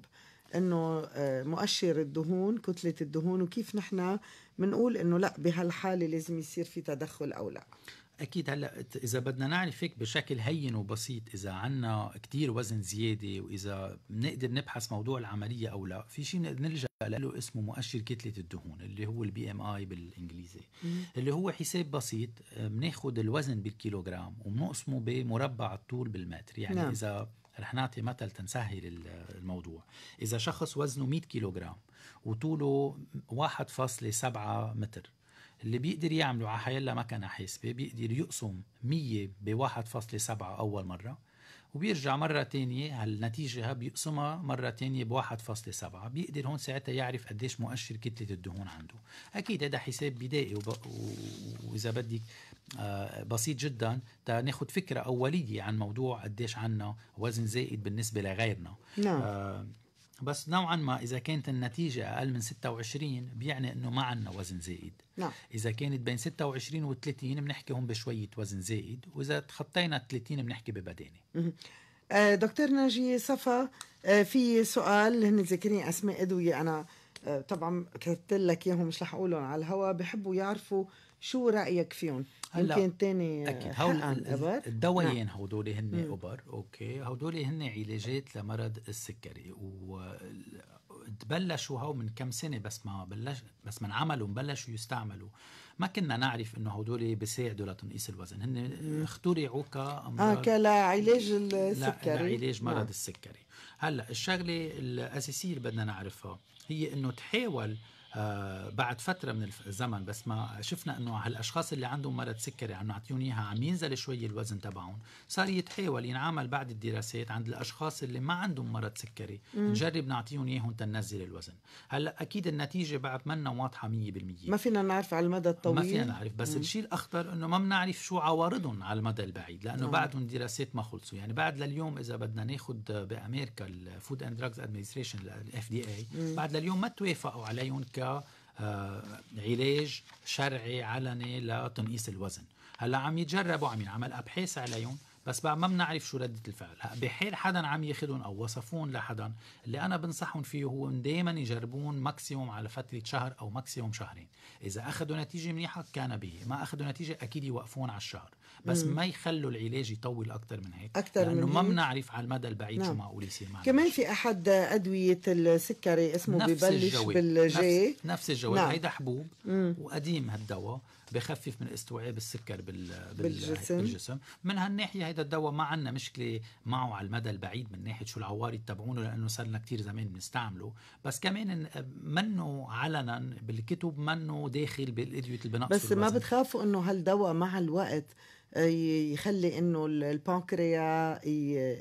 S1: انه آه، مؤشر الدهون كتله الدهون وكيف نحن بنقول انه لا بهالحاله لازم يصير في تدخل او لا
S2: اكيد هلا اذا بدنا نعرف هيك بشكل هين وبسيط اذا عنا كتير وزن زياده واذا بنقدر نبحث موضوع العمليه او لا في شيء نلجا له اسمه مؤشر كتله الدهون اللي هو البي ام اي بالانجليزي اللي هو حساب بسيط آه، بناخذ الوزن بالكيلوغرام وبنقسمه بمربع الطول بالمتر يعني نعم. اذا رح نعطي مثل تنسهل الموضوع إذا شخص وزنه 100 كيلوغرام وطوله 1.7 متر اللي بيقدر يعمله على حيلا مكنة حاسبة بيقدر يقسم 100 ب 1.7 أول مرة وبيرجع مرة تانية هالنتيجة بيقسمها مرة تانية ب 1.7 بيقدر هون ساعتها يعرف قديش مؤشر كتلة الدهون عنده أكيد هذا حساب بدائي وإذا بدك آه، بسيط جدا ناخد فكرة أولية عن موضوع قديش عنا وزن زائد بالنسبة لغيرنا نعم. آه، بس نوعا ما إذا كانت النتيجة أقل من 26 بيعني أنه ما عنا وزن زائد نعم. إذا كانت بين 26 و 30 بنحكي هون بشوية وزن زائد وإذا تخطينا 30 بنحكي ببدانة
S1: آه، دكتور ناجي صفا في سؤال هن ذاكرين أسماء أدوية أنا طبعا كتبت لك اياهم مش رح اقولهم على الهواء بحبوا يعرفوا شو رايك فيهم هلا يمكن تاني اكيد هول الدوايين نعم.
S2: هدول هن ابر اوكي هدول هن علاجات لمرض السكري وتبلشوا هو من كم سنه بس ما بلش بس ما انعملوا بلشوا يستعملوا ما كنا نعرف انه هدول بيساعدوا لتنقيص الوزن هن اخترعوا ك اه
S1: كلعلاج السكري لعلاج مرض نعم.
S2: السكري هلا الشغله الاساسيه اللي بدنا نعرفها هي انه تحاول آه، بعد فترة من الزمن بس ما شفنا انه هالاشخاص اللي عندهم مرض سكري عم نعطيهم اياها عم ينزل شوي الوزن تبعهم، صار يتحاول ينعمل بعد الدراسات عند الاشخاص اللي ما عندهم مرض سكري، مم. نجرب نعطيهم اياهم تنزل الوزن، هلا اكيد النتيجة بعد منا واضحة 100%
S1: ما فينا نعرف على المدى الطويل ما فينا نعرف بس مم. الشيء
S2: الاخطر انه ما بنعرف شو عوارضهم على المدى البعيد لانه نعم. بعدهم دراسات ما خلصوا، يعني بعد لليوم اذا بدنا ناخذ بامريكا الفود اند دراجز ادمنستريشن الاف دي اي بعد لليوم ما توافقوا عليهم ك كعلاج آه، شرعي علني لتنقيص الوزن هلا عم يتجربوا عم ينعمل ابحاث عليهم بس بقى ما بنعرف شو ردة الفعل بحال حدا عم ياخذهم او وصفون لحدا اللي انا بنصحهم فيه هو دائما يجربون ماكسيموم على فترة شهر او ماكسيموم شهرين اذا اخذوا نتيجة منيحة كان به ما اخذوا نتيجة اكيد يوقفون على الشهر بس مم. ما يخلوا العلاج يطول اكثر من هيك اكثر لانه ما بنعرف على المدى البعيد نعم. شو معقول يصير معنا كمان
S1: في احد ادويه السكري اسمه نفس ببلش بالجي نفس, نفس الجواب نعم. هيدا
S2: حبوب مم. وقديم هالدواء بخفف من استوعاب السكر بال... بالجسم. بالجسم من هالناحيه هيدا الدواء ما عندنا مشكله معه على المدى البعيد من ناحيه شو العوارض تبعونه لانه صار لنا كثير زمان بنستعمله بس كمان منه علنا بالكتب منه داخل بالادويه البناء بس ما
S1: بتخافوا انه هالدواء مع الوقت يخلي انه البنكريا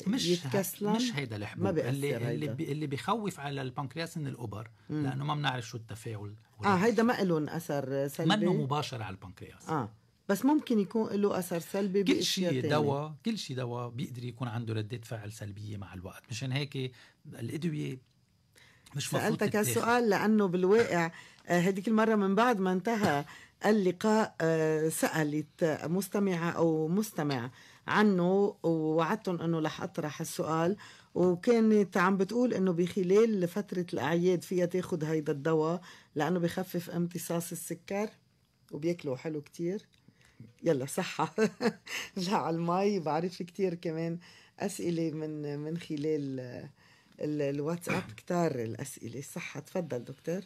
S1: مش يتكسلن مش هيدا الحبوب ما اللي اللي, اللي
S2: بخوف على البنكرياس ان الابر مم. لانه ما بنعرف شو التفاعل
S1: اه هيدا ما له اثر سلبي منه
S2: مباشر على البنكرياس
S1: اه بس ممكن يكون له اثر سلبي كل شيء دواء
S2: كل شيء دواء بيقدر يكون عنده ردة فعل سلبيه مع الوقت مشان هيك الادويه مش سالتك السؤال
S1: لانه بالواقع هذيك آه، المره من بعد ما انتهى اللقاء آه، سألت مستمعة أو مستمع عنه ووعدتهم أنه رح أطرح السؤال وكانت عم بتقول انه بخلال فترة الاعياد فيها تاخد هيدا الدواء لانه بخفف امتصاص السكر وبياكلوا حلو كتير يلا صحة <laughs> لا على المي بعرف كتير كمان اسئلة من من خلال الواتساب كتار الاسئلة صحة تفضل دكتور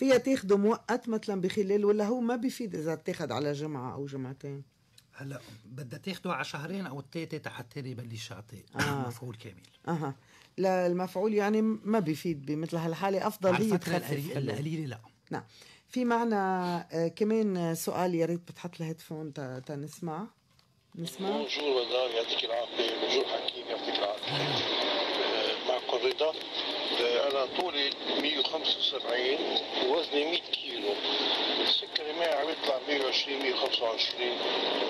S1: فيها تاخده موقت مثلا بخلال ولا هو ما بيفيد اذا اتاخد على جمعه او جمعتين
S2: هلا بدها تاخده على شهرين او ثلاثه حتى يبلش يعطي آه. مفعول كامل
S1: اها لا المفعول يعني ما بيفيد بمثل هالحاله افضل هي تخفف القليله لا نعم في معنا آه، كمان سؤال يا ريت بتحط الهيدفون تنسمع نسمع بونجور
S3: يعطيك العافيه بونجور حكيم يعطيك العافيه آه. آه، معكم رضا أنا طولي 175 ووزني 100 كيلو السكري معي عم يطلع 120 125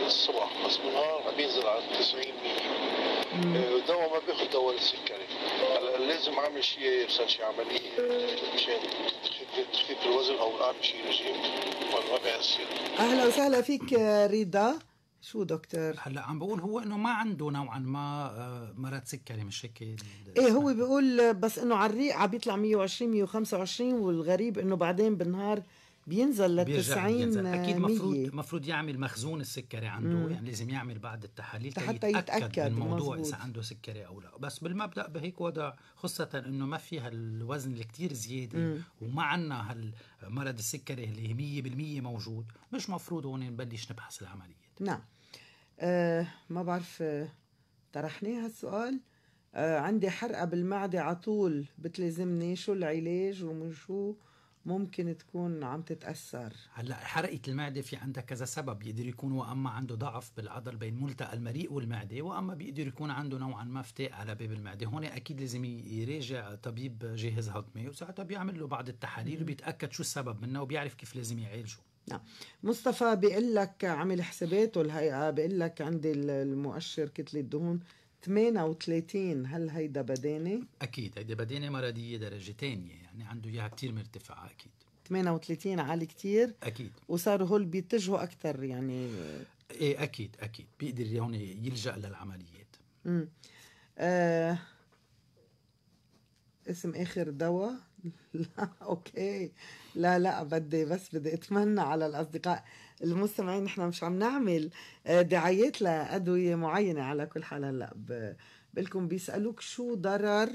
S3: الصبح بس بالنهار عم ينزل على 90 100 دواء ما بياخذ دواء للسكري هلا لازم اعمل شيء مثلا شيء عمليه مشان تخفيف الوزن او اعمل شيء رجيم ما بيأثر
S1: اهلا وسهلا فيك آه،
S2: رضا شو دكتور؟ هلا عم بقول هو انه ما عنده نوعا ما آه، مرض سكري مش هيك ايه
S1: هو بيقول بس انه على الريق عم بيطلع 120 125 والغريب انه بعدين بالنهار بينزل لل 90 اكيد مفروض
S2: مفروض يعمل مخزون السكري عنده مم. يعني لازم يعمل بعد التحاليل حتى يتاكد, من موضوع اذا عنده سكري او لا بس بالمبدا بهيك وضع خاصه انه ما في هالوزن اللي كثير زياده مم. وما عندنا هالمرض السكري اللي 100% موجود مش مفروض هون نبلش نبحث العمليه
S1: نعم آه ما بعرف آه، طرحناه هالسؤال آه عندي حرقة بالمعدة على طول بتلازمني شو العلاج وشو ممكن تكون عم تتأثر
S2: هلا حرقة المعدة في عندها كذا سبب بيقدر يكون وأما عنده ضعف بالعضل بين ملتقى المريء والمعدة وأما بيقدر يكون عنده نوعا ما فتاء على باب المعدة هون أكيد لازم يراجع طبيب جاهز هضمي وساعتها بيعمل له بعض التحاليل وبيتأكد شو السبب منه وبيعرف كيف لازم يعالجه نعم
S1: مصطفى بيقول لك عمل حساباته الهيئه بيقول لك عندي المؤشر كتله دهون 38 هل هيدا بدانه؟
S2: اكيد هيدا بدانه مرضيه درجه ثانيه يعني عنده اياها كثير مرتفعه اكيد
S1: 38 عالي كتير اكيد وصاروا هول بيتجهوا اكثر يعني
S2: ايه اكيد اكيد بيقدر هون يلجا للعمليات
S1: امم آه اسم اخر دواء <laughs> لا اوكي لا لا بدي بس بدي اتمنى على الاصدقاء المستمعين نحن مش عم نعمل آه، دعايات لادويه معينه على كل حال هلا بالكم بيسالوك شو ضرر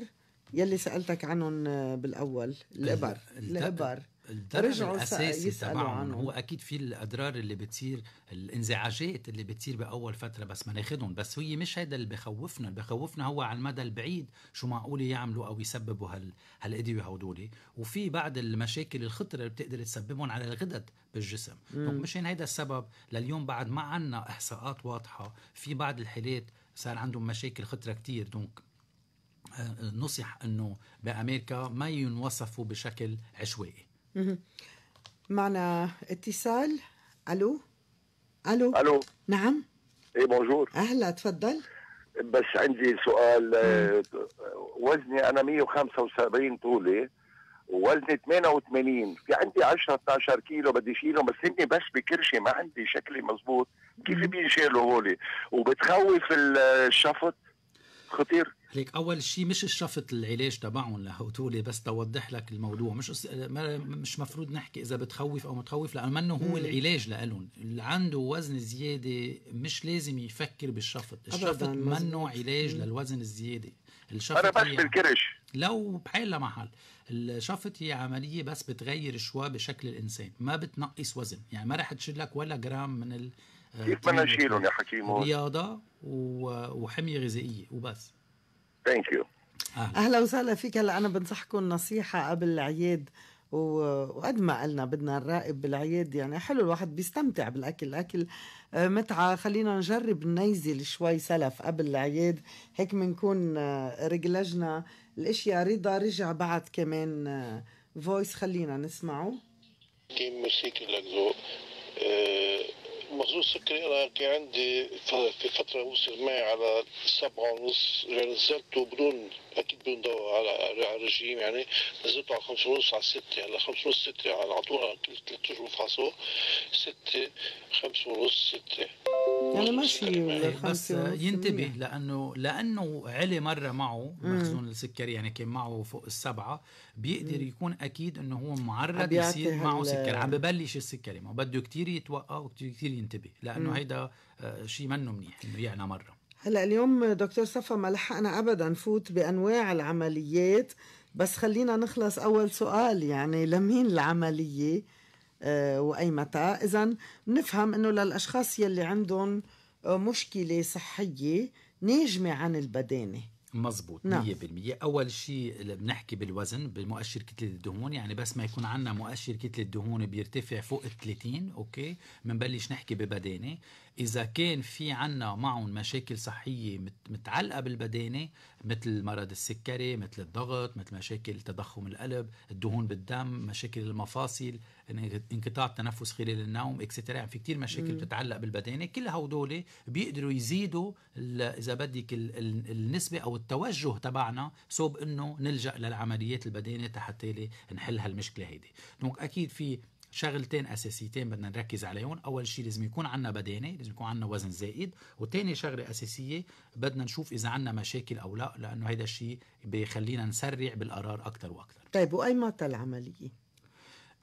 S1: يلي سالتك عنهم آه، بالاول الابر الابر المدرب الاساسي تبعهم هو
S2: اكيد في الاضرار اللي بتصير الانزعاجات اللي بتصير باول فتره بس ما ناخذهم بس هي مش هيدا اللي بخوفنا اللي بخوفنا هو على المدى البعيد شو معقول يعملوا او يسببوا هال هالادويه هدول وفي بعض المشاكل الخطره اللي بتقدر تسببهم على الغدد بالجسم دونك مشان هيدا السبب لليوم بعد ما عنا احصاءات واضحه في بعض الحالات صار عندهم مشاكل خطره كتير دونك آه، نصح انه بامريكا ما ينوصفوا بشكل عشوائي
S1: معنا اتصال الو الو الو
S3: نعم ايه بونجور اهلا تفضل بس عندي سؤال آه، وزني انا 175 طولي ووزني 88 في عندي 10 12 كيلو بدي شيلهم بس هني بس بكرشي ما عندي شكلي مزبوط كيف بينشالوا هولي وبتخوف الشفط
S2: خطير ليك اول شيء مش شفت العلاج تبعهم لهوتولي بس توضح لك الموضوع مش أس... مش مفروض نحكي اذا بتخوف او متخوف لانه منه هو العلاج لهم اللي عنده وزن زياده مش لازم يفكر بالشفط الشفط منه علاج مم. للوزن الزياده الشفط انا بس بالكرش لو بحال محل الشفط هي عمليه بس بتغير شوي بشكل الانسان ما بتنقص وزن يعني ما رح تشيل لك ولا جرام من ال... كيف بدنا نشيلهم يا حكيم رياضه وحميه غذائيه وبس
S1: ثانك يو اهلا, وسهلا فيك هلا انا بنصحكم نصيحه قبل العياد وقد ما قلنا بدنا نراقب بالعياد يعني حلو الواحد بيستمتع بالاكل الاكل آه، متعه خلينا نجرب ننزل شوي سلف قبل العياد هيك بنكون آه، رجلجنا الاشياء رضا رجع بعد كمان فويس آه، خلينا نسمعه
S3: كان مشيك لك ذوق مرض السكري انا كان عندي في فتره وصل معي على سبعة ونص يعني نزلته بدون اكيد بدون دواء على على الرجيم يعني نزلته على خمسة ونص على ستة هلا خمسة ونص ستة على طول كل ثلاث اشهر فحصوه ستة خمسة ونص ستة
S1: يعني إيه. ماشي إيه، إيه، بس ينتبه
S2: لانه لانه علي مره معه مخزون السكري يعني كان معه فوق السبعه بيقدر يكون اكيد انه هو معرض يصير معه سكر عم ببلش السكري ما بده كثير يتوقع وكثير ينتبه لانه هيدا آه، شيء منه منيح انه يعنى مره
S1: هلا اليوم دكتور صفا ما لحقنا ابدا نفوت بانواع العمليات بس خلينا نخلص اول سؤال يعني لمين العمليه آه، واي متى اذا بنفهم انه للاشخاص يلي عندهم آه، مشكله صحيه ناجمه عن البدانه
S2: مزبوط نعم. 100% اول شيء بنحكي بالوزن بمؤشر كتله الدهون يعني بس ما يكون عندنا مؤشر كتله الدهون بيرتفع فوق ال 30 اوكي بنبلش نحكي ببدانه إذا كان في عنا معهم مشاكل صحية متعلقة بالبدانة مثل مرض السكري مثل الضغط مثل مشاكل تضخم القلب الدهون بالدم مشاكل المفاصل انقطاع التنفس خلال النوم اكسترا يعني في كتير مشاكل بتتعلق بالبدانة كل هودول بيقدروا يزيدوا إذا بدك النسبة أو التوجه تبعنا صوب أنه نلجأ للعمليات البدانة حتى نحل هالمشكلة هيدي دونك أكيد في شغلتين اساسيتين بدنا نركز عليهم اول شيء لازم يكون عندنا بدانه لازم يكون عندنا وزن زائد وثاني شغله اساسيه بدنا نشوف اذا عندنا مشاكل او لا لانه هيدا الشيء بيخلينا نسرع بالقرار اكثر واكثر
S1: طيب وايمتى العمليه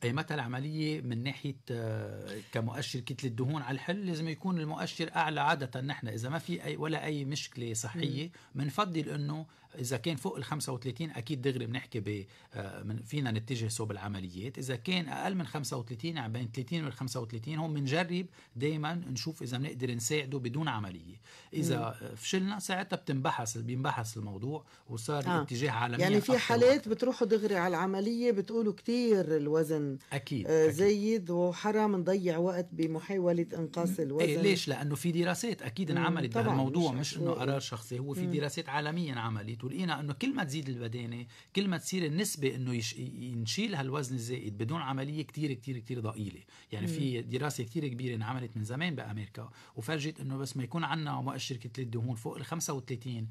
S2: متى العملية من ناحية آه، كمؤشر كتلة دهون على الحل لازم يكون المؤشر أعلى عادة نحن إذا ما في أي ولا أي مشكلة صحية بنفضل إنه اذا كان فوق ال 35 اكيد دغري بنحكي ب آه، فينا نتجه صوب العمليات اذا كان اقل من 35 يعني بين 30 وال 35 هون بنجرب دائما نشوف اذا بنقدر نساعده بدون عمليه اذا مم. فشلنا ساعتها بتنبحث بينبحث الموضوع وصار آه. اتجاه عالميا يعني في حالات
S1: بتروحوا دغري على العمليه بتقولوا كتير الوزن اكيد, زيد آه، أكيد. وحرام نضيع وقت بمحاوله انقاص إيه، الوزن إيه ليش
S2: لانه في دراسات اكيد انعملت بهالموضوع مش, مش انه قرار شخصي هو في دراسات عالميا عملت ولقينا انه كل ما تزيد البدانه كل ما تصير النسبه انه يش... ينشيل هالوزن الزائد بدون عمليه كتير كتير كتير ضئيله يعني في دراسه كتير كبيره انعملت من زمان بامريكا وفرجت انه بس ما يكون عندنا مؤشر كتله الدهون فوق ال 35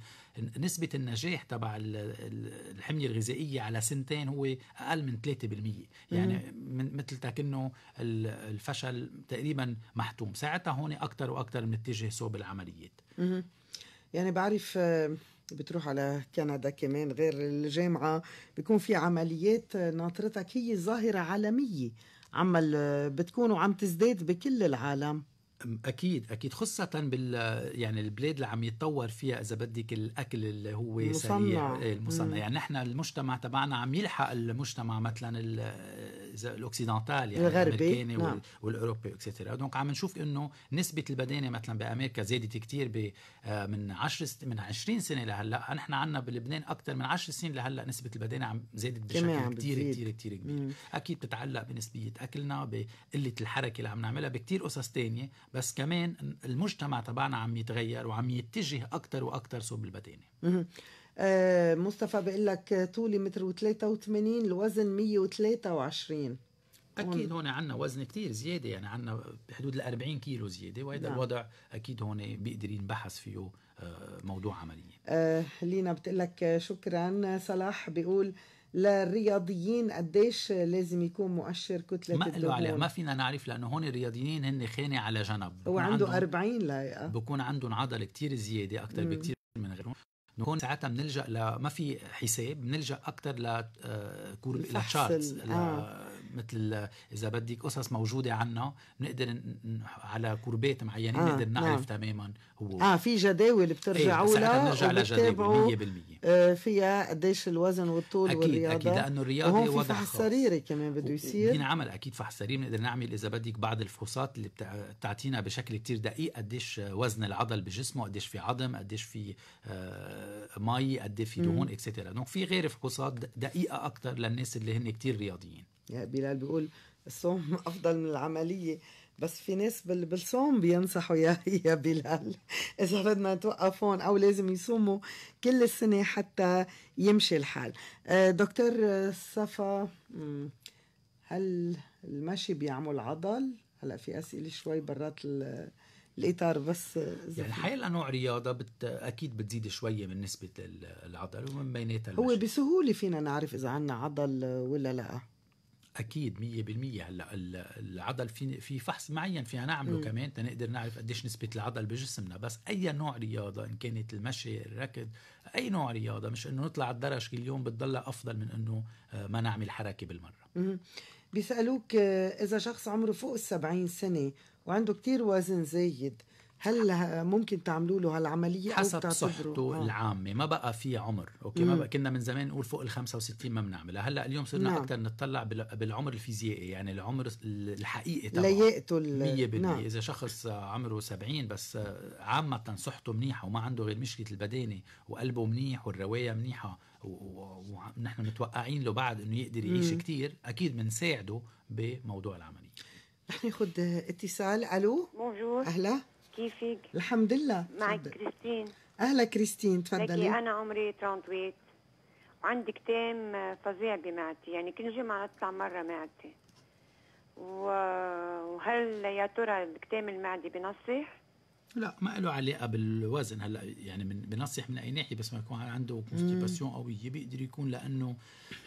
S2: نسبه النجاح تبع الحميه الغذائيه على سنتين هو اقل من 3% يعني من مثل تكنه الفشل تقريبا محتوم ساعتها هون اكثر واكثر بنتجه صوب العمليات
S1: يعني بعرف آه، بتروح على كندا كمان غير الجامعة بيكون في عمليات ناطرتك هي ظاهرة عالمية عمل بتكون وعم تزداد بكل العالم اكيد
S2: اكيد خاصه بال يعني البلاد اللي عم يتطور فيها اذا بدك الاكل اللي هو المصنع. سريع إيه، المصنع مم. يعني نحن المجتمع تبعنا عم يلحق المجتمع مثلا الاوكسيدنتال يعني الغربي الامريكاني نعم. والاوروبي اكسترا دونك عم نشوف انه نسبه البدانه مثلا بامريكا زادت كثير ب آه، من 10 من 20 سنه لهلا نحن عندنا بلبنان اكثر من 10 سنين لهلا نسبه البدانه عم زادت بشكل كثير كثير كثير كبير اكيد بتتعلق بنسبيه اكلنا بقله الحركه اللي عم نعملها بكثير قصص ثانيه بس كمان المجتمع تبعنا عم يتغير وعم يتجه اكثر واكثر صوب البتانه
S1: آه، مصطفى بيقول لك طولي متر و83 الوزن 123
S2: اكيد هون عندنا وزن كتير زياده يعني عندنا بحدود ال 40 كيلو زياده وهذا نعم. الوضع اكيد هون بيقدر ينبحث فيه آه، موضوع عمليه
S1: آه لينا بتقول لك شكرا صلاح بيقول للرياضيين قديش لازم يكون مؤشر كتله ما الدهون علاقة، ما
S2: فينا نعرف لانه هون الرياضيين هن خانه على جنب هو عنده 40 لايقه بكون عندهم عضله كتير زياده اكثر بكتير من غيرهم هون ساعتها بنلجا لما في حساب بنلجا اكثر لكورب الى آه. مثل اذا بدك قصص موجوده عنا بنقدر على كربات معينه آه نقدر نعرف نعم. تماما هو اه في جداول بترجعوا إيه، لها بنرجع 100%
S1: آه، فيها قديش الوزن والطول أكيد والرياضه اكيد لانه الرياضه وهون في فحص سريري كمان بده يصير
S2: بينعمل اكيد فحص سريري بنقدر نعمل اذا بدك بعض الفحوصات اللي بتعطينا بشكل كتير دقيق قديش وزن العضل بجسمه قديش في عظم قديش في آه، مي قد إيه في دهون اكسترا دونك في غير فحوصات دقيقه اكثر للناس اللي هن كتير رياضيين
S1: بلال بيقول الصوم <laughs> افضل من العمليه بس في ناس بالصوم بينصحوا يا <laughs> يا بلال اذا بدنا نتوقف هون او لازم يصوموا كل السنه حتى يمشي الحال آه، دكتور صفا هل المشي بيعمل عضل هلا في اسئله شوي برات الاطار بس يعني
S2: الحقيقه نوع رياضه بت... اكيد بتزيد شويه من نسبه العضل ومن بيناتها هو
S1: بسهوله فينا نعرف اذا عندنا عضل ولا لا اكيد
S2: 100% هلا العضل في في فحص معين فينا نعمله مم. كمان تنقدر نعرف قديش نسبه العضل بجسمنا بس اي نوع رياضه ان كانت المشي الركض اي نوع رياضه مش انه نطلع على الدرج كل يوم بتضلها افضل من انه آه، ما نعمل حركه بالمره
S1: مم. بيسالوك آه، اذا شخص عمره فوق ال 70 سنه وعنده كتير وزن زايد هل ممكن تعملوا له هالعمليه حسب صحته آه.
S2: العامه ما بقى في عمر اوكي ما بقى كنا من زمان نقول فوق ال 65 ما بنعملها هلا اليوم صرنا نعم. اكثر نتطلع بالعمر الفيزيائي يعني العمر الحقيقي تبعه
S1: ليقتل 100% نعم. اذا
S2: شخص عمره 70 بس آه، عامه صحته منيحه وما عنده غير مشكله البدانه وقلبه منيح والروايه منيحه ونحن و... و... متوقعين له بعد انه يقدر يعيش كثير اكيد بنساعده
S1: بموضوع العمليه رح ناخذ اتصال الو بونجور اهلا كيفك؟ الحمد لله معك كريستين اهلا كريستين تفضلي انا
S3: عمري 38 وعندي كتام فظيع بمعدتي يعني كل جمعه نطلع مره معدتي وهل يا ترى كتام المعده بنصح؟
S2: لا ما له علاقه بالوزن هلا يعني من بنصح من اي ناحيه بس ما يكون عنده كونستيباسيون قويه بيقدر يكون لانه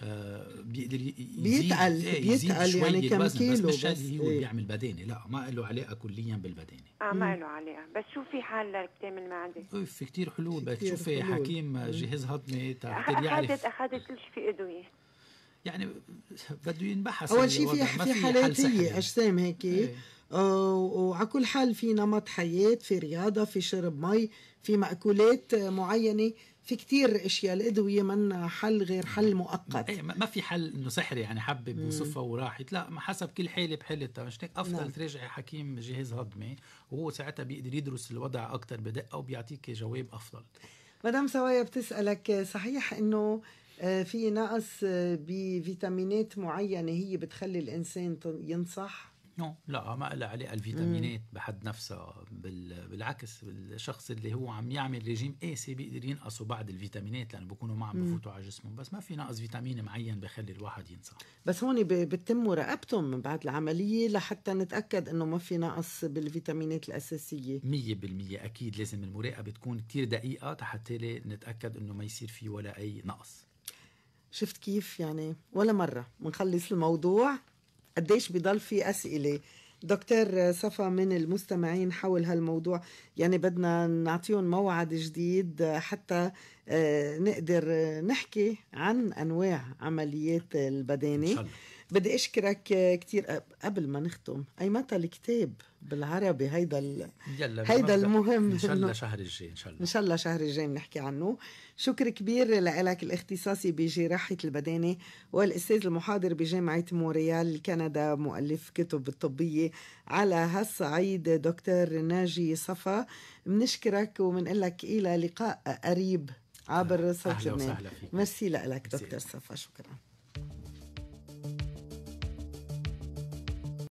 S2: آه بيقدر بيتقل إيه، بيتقل يعني كم كيلو بس مش بس هو إيه؟ بيعمل بدانه لا ما له علاقه كليا بالبدانه
S3: اه ما له علاقه بس شو في حال للكتام المعده إيه،
S2: في كتير حلول بدك تشوفي إيه، حكيم جهاز هضمي تقدر يعرف اخذت اخذت كل شيء في ادويه يعني. يعني بده ينبحث اول شيء في في حالات هي يعني.
S1: اجسام هيك ايه. وعلى كل حال في نمط حياة في رياضة في شرب مي في مأكولات معينة في كتير اشياء الادويه من حل غير حل مؤقت إيه،
S2: ما في حل انه سحري يعني حبب بوصفها وراحت لا ما حسب كل حاله بحالتها مش افضل نعم. ترجعي حكيم جهاز هضمي وهو ساعتها بيقدر يدرس الوضع اكثر بدقه وبيعطيك جواب افضل
S1: مدام سوايا بتسالك صحيح انه آه، في نقص آه، بفيتامينات معينه هي بتخلي الانسان ينصح
S2: لا ما لها علاقه الفيتامينات بحد نفسها بالعكس الشخص اللي هو عم يعمل ريجيم قاسي بيقدر ينقصوا بعض الفيتامينات لانه بيكونوا ما عم بفوتوا على جسمه بس ما في نقص فيتامين معين بخلي الواحد ينسى
S1: بس هون بتم مراقبتهم من بعد العمليه لحتى نتاكد انه ما في نقص بالفيتامينات الاساسيه 100%
S2: اكيد لازم المراقبه تكون كثير دقيقه حتى نتاكد انه ما يصير في ولا اي نقص
S1: شفت كيف يعني ولا مره بنخلص الموضوع قديش بضل في اسئله دكتور صفا من المستمعين حول هالموضوع يعني بدنا نعطيهم موعد جديد حتى آه، نقدر نحكي عن انواع عمليات البدانه إن شاء الله. بدي اشكرك كثير قبل ما نختم اي متى الكتاب بالعربي هيدا ال...
S2: يلا هيدا المهم ان شاء الله شهر الجاي ان شاء
S1: الله ان شاء الله شهر الجاي بنحكي عنه شكر كبير لك الاختصاصي بجراحه البدانه والاستاذ المحاضر بجامعه موريال كندا مؤلف كتب الطبيه على هالصعيد دكتور ناجي صفا بنشكرك وبنقول لك الى لقاء قريب عبر صوت لبنان ميرسي لك دكتور صفا شكرا